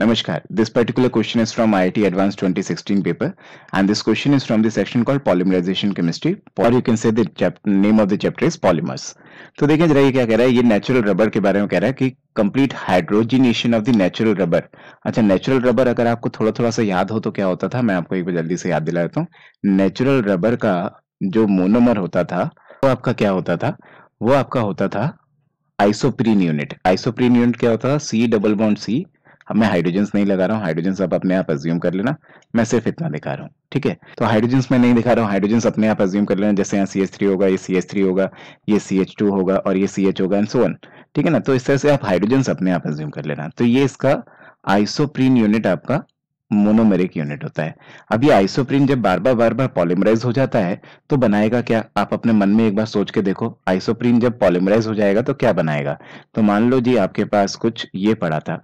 Namaskar. This particular question is from IIT Advanced 2016 paper and this question is from the section called Polymerization Chemistry or you can say the name of the chapter is Polymers. तो देखें जरा ये क्या कह रहा है ये natural rubber के बारे में कह रहा है कि complete hydrogenation of the natural rubber अच्छा नेचुरल रबर अगर आपको थोड़ा थोड़ा सा याद हो तो क्या होता था मैं आपको एक बार जल्दी से याद दिला देता हूँ नेचुरल रबर का जो मोनोमर होता था वो आपका क्या होता था वो आपका होता था आइसोप्रीन यूनिट आइसोप्रीन यूनिट क्या होता था सी डबल बॉन्ड सी अब मैं हाइड्रोजन नहीं लगा रहा हूँ हाइड्रोजन आप अपने आप एज्यूम कर लेना मैं सिर्फ इतना दिखा रहा हूँ ठीक है तो हाइड्रोजन मैं नहीं दिखा रहा हूँ हाइड्रोजन अपने आप एज्यूम कर लेना जैसे यहाँ सी एच थ्री होगा ये सी एच थ्री होगा ये सी एच टू होगा और ये सी एच होगा एंड वन ठीक है ना तो इस तरह से आप हाइड्रोजन अपने आप एज्यूम कर लेना तो ये इसका आइसोप्रीन यूनिट आपका मोनोमेरिक यूनिट होता है अब ये आइसोप्रीन जब बार बार बार बार पॉलीमराइज हो जाता है तो बनाएगा क्या आप अपने मन में एक बार सोच के देखो आइसोप्रीन जब पॉलीमराइज हो जाएगा तो क्या बनाएगा तो मान लो जी आपके पास कुछ ये पड़ा था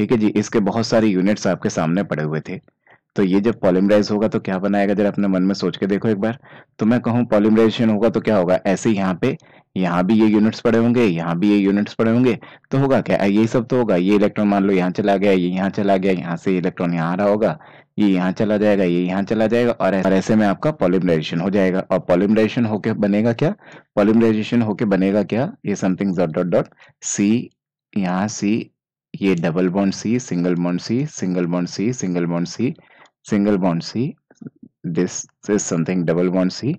ठीक है जी इसके बहुत सारे यूनिट्स आपके सामने पड़े हुए थे तो ये जब पॉलिमराइज होगा तो क्या बनाएगा जरा अपने मन में सोच के देखो एक बार तो मैं कहूँ पॉलिमराइजेशन होगा तो क्या होगा ऐसे यहाँ पे यहाँ भी ये यूनिट्स पड़े होंगे यहाँ भी ये यूनिट्स पड़े होंगे तो होगा क्या यही सब तो होगा ये इलेक्ट्रॉन मान लो यहाँ चला गया ये यहाँ चला गया यहाँ से इलेक्ट्रॉन यहाँ आ रहा होगा ये यहाँ चला जाएगा ये यहाँ चला जाएगा और ऐसे में आपका पॉलिमराइजेशन हो जाएगा और पॉलिमराइजेशन होके बनेगा क्या पॉलिमराइजेशन होके बनेगा क्या ये something dot dot dot C यहाँ सी ये double bond C single bond C single bond C single bond C single bond C this is something double bond C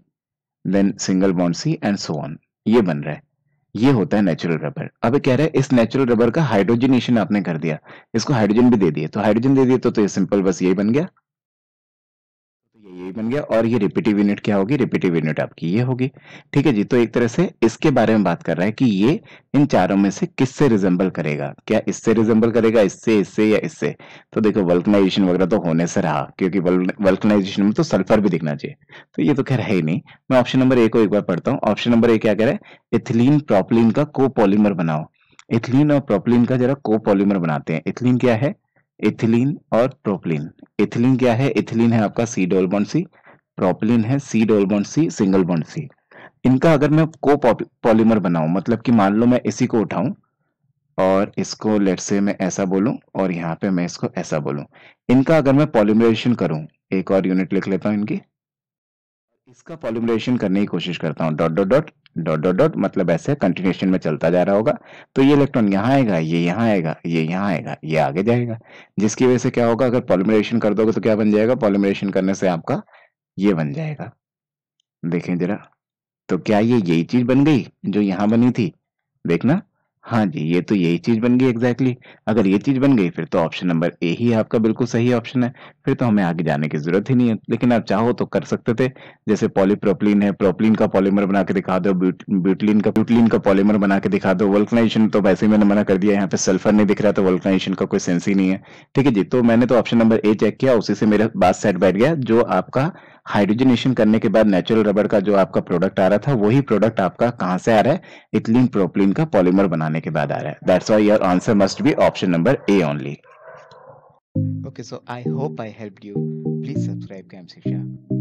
then single bond C and so on ये बन रहा है ये होता है natural rubber अब कह रहे हैं इस नेचुरल रबर का हाइड्रोजनेशन आपने कर दिया इसको हाइड्रोजन भी दे दिए तो हाइड्रोजन दे दिए तो, तो ये सिंपल बस यही बन गया ये बन गया और ये रिपीटिव यूनिट क्या होगी रिपीटिव यूनिट आपकी ये होगी ठीक है जी तो एक तरह से इसके बारे में बात कर रहा है कि ये इन चारों में से किससे रिजेंबल करेगा क्या इससे रिजेंबल करेगा इससे इससे या इससे तो देखो वल्कनाइजेशन वगैरह तो होने से रहा क्योंकि वल्कनाइजेशन में तो सल्फर भी दिखना चाहिए तो ये तो खैर है ही नहीं मैं ऑप्शन नंबर ए को एक बार पढ़ता हूँ ऑप्शन नंबर ए क्या कह रहा है इथिलीन प्रॉपलिन का कोपोलीमर बनाओ इथिलीन और प्रोपलिन का जरा कोपोलीमर बनाते हैं इथिलीन क्या है इथिलीन और प्रोपलिन इथिलीन क्या है इथिलीन है आपका C double bond C propylene है C double bond C single bond C इनका अगर मैं को पॉलीमर बनाऊं मतलब कि मान लो मैं इसी को उठाऊं और इसको लेट से मैं ऐसा बोलूं और यहाँ पे मैं इसको ऐसा बोलूं इनका अगर मैं पॉलीमराइजेशन करूं एक और यूनिट लिख लेता हूं इनकी इसका पॉलिमरेशन करने की कोशिश करता हूँ dot dot dot dot dot dot मतलब ऐसे कंटिन्यूशन में चलता जा रहा होगा तो ये इलेक्ट्रॉन यहाँ आएगा ये यहाँ आएगा ये यहाँ आएगा ये आगे जाएगा जिसकी वजह से क्या होगा अगर पॉलिमरेशन कर दोगे तो क्या बन जाएगा पॉलिमरेशन करने से आपका ये बन जाएगा देखें जरा तो क्या ये यही चीज बन गई जो यहाँ बनी थी देखना हाँ जी, ये तो यही चीज़ बन गई एग्ज़ैक्टली exactly. अगर ये चीज़ बन गई फिर तो ऑप्शन नंबर ए ही आपका बिल्कुल सही ऑप्शन है। फिर तो हमें आगे जाने की ज़रूरत ही नहीं है। लेकिन आप चाहो तो कर सकते थे। जैसे पॉलीप्रोपिलीन है, प्रोपिलीन का पॉलीमर बना के दिखा दो, ब्यूट का ब्यूटिलीन का पॉलीमर बना के दिखा दो, वल्कनाइज़ेशन तो वैसे ही मैंने मना कर दिया यहाँ पे सल्फर नहीं दिख रहा तो वल्कनाइज़ेशन का कोई सेंस ही नहीं है। ठीक है जी, तो मैंने तो ऑप्शन नंबर ए चेक किया उसी से मेरा बात सेट बैठ गया जो आपका हाइड्रोजनेशन करने के बाद नेचुरल रबर का जो आपका प्रोडक्ट आ रहा था वही प्रोडक्ट आपका कहां से आ रहा है इथिलीन प्रोपिलीन का पॉलीमर बनाने के बाद आ रहा है that's why your answer must be option number A only okay so I hope I help you please subscribe कैम्सिशा